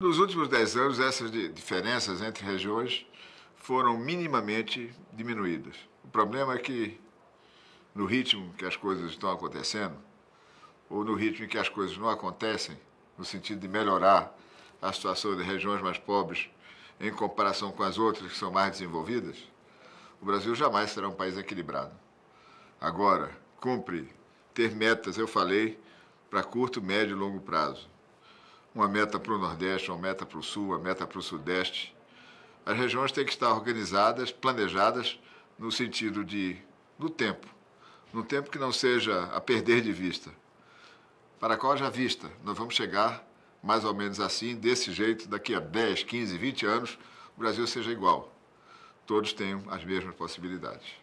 Nos últimos dez anos, essas diferenças entre regiões foram minimamente diminuídas. O problema é que, no ritmo que as coisas estão acontecendo, ou no ritmo em que as coisas não acontecem, no sentido de melhorar a situação de regiões mais pobres em comparação com as outras que são mais desenvolvidas, o Brasil jamais será um país equilibrado. Agora, cumpre ter metas, eu falei, para curto, médio e longo prazo uma meta para o Nordeste, uma meta para o Sul, uma meta para o Sudeste. As regiões têm que estar organizadas, planejadas, no sentido de do tempo. No tempo que não seja a perder de vista. Para qual já vista? Nós vamos chegar mais ou menos assim, desse jeito, daqui a 10, 15, 20 anos, o Brasil seja igual. Todos tenham as mesmas possibilidades.